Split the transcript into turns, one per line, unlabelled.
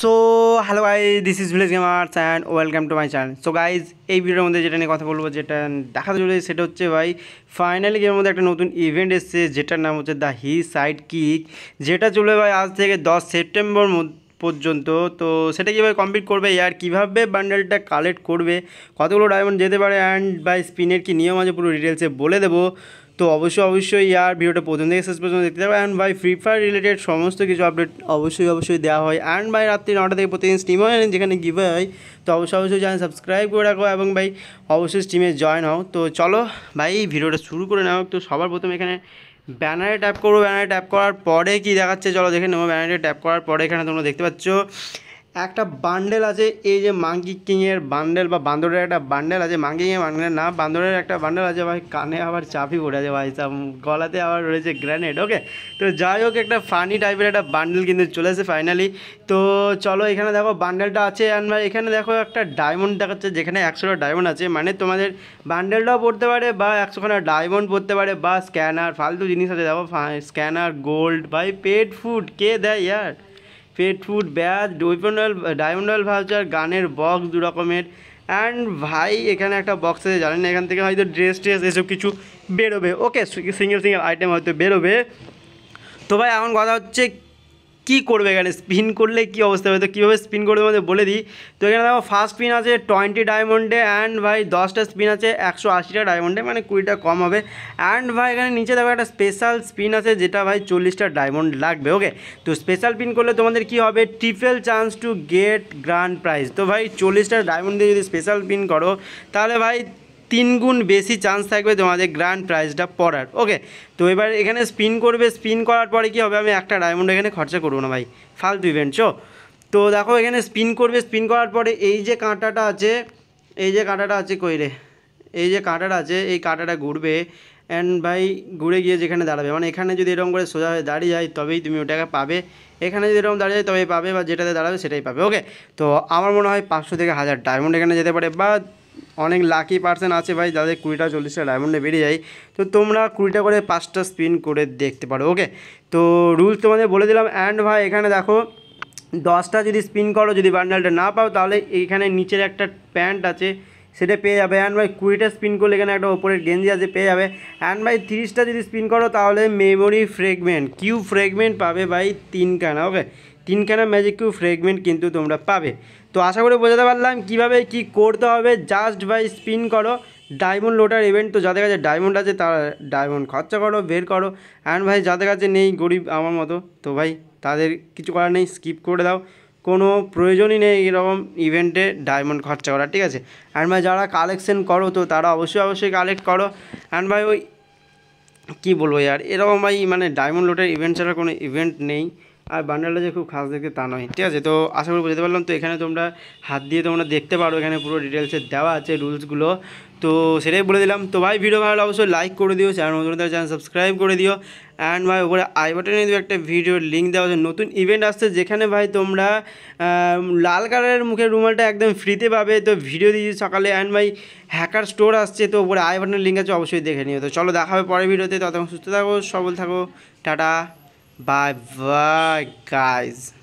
So hello guys this is village gamers and welcome to my channel so guys এই ভিডিওর মধ্যে যেটা নিয়ে কথা বলবো যেটা দেখা যাবে সেটা হচ্ছে ভাই ফাইনালি গেমের মধ্যে একটা নতুন ইভেন্ট এসছে যেটার নাম হচ্ছে দ্য হি সাইড কিক যেটা চলবে ভাই আজ থেকে দশ সেপ্টেম্বর পর্যন্ত তো সেটা কীভাবে কমপ্লিট করবে আর কীভাবে বান্ডেলটা কালেক্ট করবে কতগুলো ডায়মন্ড যেতে পারে অ্যান্ড বাই স্পিনের কি নিয়ম আছে পুরো ডিটেলসে বলে দেবো তো অবশ্যই অবশ্যই আর ভিডিওটা প্রথম থেকে শেষ পর্যন্ত দেখতে পাবেন অ্যান্ড ভাই ফ্রি ফায়ার রিলেটেড সমস্ত কিছু আপডেট অবশ্যই অবশ্যই দেওয়া হয় অ্যান্ড ভাই রাত্রি নটা থেকে প্রতিদিন স্টিম হয় যেখানে গিভ হয় তো অবশ্যই অবশ্যই জানেন সাবস্ক্রাইব করে রাখো এবং ভাই অবশ্যই স্টিমে জয়েন হও তো চলো ভাই ভিডিওটা শুরু করে নাও তো সবার প্রথমে এখানে ব্যানারে ট্যাপ করবো ব্যানারে ট্যাপ করার পরে কি দেখাচ্ছে চলো দেখে নেবো ব্যানারে ট্যাপ করার পরে এখানে তোমরা দেখতে পাচ্ছ একটা বান্ডেল আছে এই যে মাঙ্কি কিংয়ের বান্ডেল বা বান্দরের একটা বান্ডেল আছে মাঙ্কি কিংয়ের বান্ডেল না বান্দরের একটা বান্ডেল আছে ভাই কানে আবার চাপি পড়ে আছে ভাই গলাতে আবার রয়েছে গ্র্যানেড ওকে তো যাই হোক একটা ফানি টাইপের একটা বান্ডেল কিন্তু চলে এসে ফাইনালি তো চলো এখানে দেখো বান্ডেলটা আছে অ্যান্ড এখানে দেখো একটা ডায়মন্ড দেখাচ্ছে যেখানে একশোটা ডায়মন্ড আছে মানে তোমাদের বান্ডেলটাও পড়তে পারে বা একশোখানা ডায়মন্ড পড়তে পারে বা স্ক্যানার ফালতু জিনিস আছে দেখো স্ক্যানার গোল্ড ভাই পেট ফুড কে দেয় ইয়ার পেট ফুড ব্যাজ ডুইপেন্ডাল ডায়মন্ডাল ভাউচার গানের বক্স দু রকমের অ্যান্ড ভাই এখানে একটা বক্স আছে জানেন এখান থেকে হয়তো ড্রেস ট্রেস এসব কিছু বেরোবে ওকে সিঙ্গেল সিঙ্গেল আইটেম হয়তো বেরোবে তো ভাই এখন কথা হচ্ছে কি করবে এখানে স্পিন করলে কি অবস্থা হবে তো কীভাবে স্পিন করবে আমাদের বলে দিই তো এখানে দেখো ফার্স্ট স্পিন আছে টোয়েন্টি ডায়মন্ডে অ্যান্ড ভাই দশটা স্পিন আছে একশো আশিটা ডায়মন্ডে মানে কুড়িটা কম হবে অ্যান্ড ভাই এখানে নিচে দেখো একটা স্পেশাল স্পিন আছে যেটা ভাই চল্লিশটা ডায়মন্ড লাগবে ওকে তো স্পেশাল পিন করলে তোমাদের কি হবে triple chance to get grand prize তো ভাই চল্লিশটা ডায়মন্ড দিয়ে যদি স্পেশাল পিন করো তাহলে ভাই তিনগুণ বেশি চান্স থাকবে তোমাদের গ্র্যান্ড প্রাইজটা পড়ার ওকে তো এবার এখানে স্পিন করবে স্পিন করার পরে কি হবে আমি একটা ডায়মন্ড এখানে খরচা করবো না ভাই ফালতু ইভেন্ট চো তো দেখো এখানে স্পিন করবে স্পিন করার পরে এই যে কাঁটাটা আছে এই যে কাঁটাটা আছে কইরে এই যে কাঁটাটা আছে এই কাঁটাটা ঘুরবে অ্যান্ড ভাই ঘুরে গিয়ে যেখানে দাঁড়াবে মানে এখানে যদি এরকম করে সোজা হয়ে দাঁড়িয়ে যায় তবেই তুমি ওটাকে পাবে এখানে যদি এরকম দাঁড়িয়ে যায় তবেই পাবে বা যেটাতে দাঁড়াবে সেটাই পাবে ওকে তো আমার মনে হয় পাঁচশো থেকে হাজার ডায়মন্ড এখানে যেতে পারে বা অনেক লাকি পার্সেন আছে ভাই যাদের কুড়িটা চল্লিশটা ডায়মন্ডে বেরিয়ে যায় তো তোমরা কুড়িটা করে পাঁচটা স্পিন করে দেখতে পারো ওকে তো রুলস তোমাদের বলে দিলাম অ্যান্ড ভাই এখানে দেখো দশটা যদি স্পিন করো যদি বান্ডালটা না পাও তাহলে এখানে নিচের একটা প্যান্ট আছে সেটা পেয়ে যাবে অ্যান্ড ভাই কুড়িটা স্পিন করলে এখানে একটা ওপরের গেঞ্জি আছে পেয়ে যাবে অ্যান্ড ভাই তিরিশটা যদি স্পিন করো তাহলে মেমোরি ফ্রেগমেন্ট কিউ ফ্রেগমেন্ট পাবে ভাই কানা ওকে তিনখানা ম্যাজিক কিউ ফ্রেগমেন্ট কিন্তু তোমরা পাবে তো আশা করে বোঝাতে পারলাম কীভাবে কি করতে হবে জাস্ট বাই স্পিন করো ডায়মন্ড লোটার ইভেন্ট তো যাদের কাছে ডায়মন্ড আছে তারা ডায়মন্ড খরচা করো বের করো অ্যান্ড ভাই যাদের কাছে নেই গরিব আমার মতো তো ভাই তাদের কিছু করার নেই স্কিপ করে দাও কোনো প্রয়োজনই নেই এরকম ইভেন্টে ডায়মন্ড খরচা করা ঠিক আছে অ্যান্ড ভাই যারা কালেকশন করো তো তারা অবশ্যই অবশ্যই কালেক্ট করো অ্যান্ড ভাই ওই কী বলবো আর এরকম ভাই মানে ডায়মন্ড লোটের ইভেন্ট ছাড়া কোনো ইভেন্ট নেই আর বান্ডালটা যে খুব খাস দেখতে তা নয় ঠিক আছে তো আশা করি বুঝতে পারলাম তো এখানে তোমরা হাত দিয়ে তোমরা দেখতে পারো এখানে পুরো ডিটেলসে দেওয়া আছে রুলসগুলো তো সেটাই বলে দিলাম তো ভাই ভিডিও ভালো অবশ্যই লাইক করে দিও চ্যানেল নতুন তার চ্যানেল সাবস্ক্রাইব করে দিও অ্যান্ড ভাই ওপরে আই বাটনে দু একটা ভিডিওর লিঙ্ক দেওয়া আছে নতুন ইভেন্ট আসছে যেখানে ভাই তোমরা লাল কালারের মুখের রুমালটা একদম ফ্রিতে পাবে তো ভিডিও দিয়েছি সকালে অ্যান্ড ভাই হ্যাকার স্টোর আসছে তো ওপরে আই বাটনের লিঙ্ক আছে অবশ্যই দেখে নিও তো চলো দেখা হবে পরের ভিডিওতে ততক্ষণ সুস্থ থাকো সবল থাকো টাটা Bye bye guys.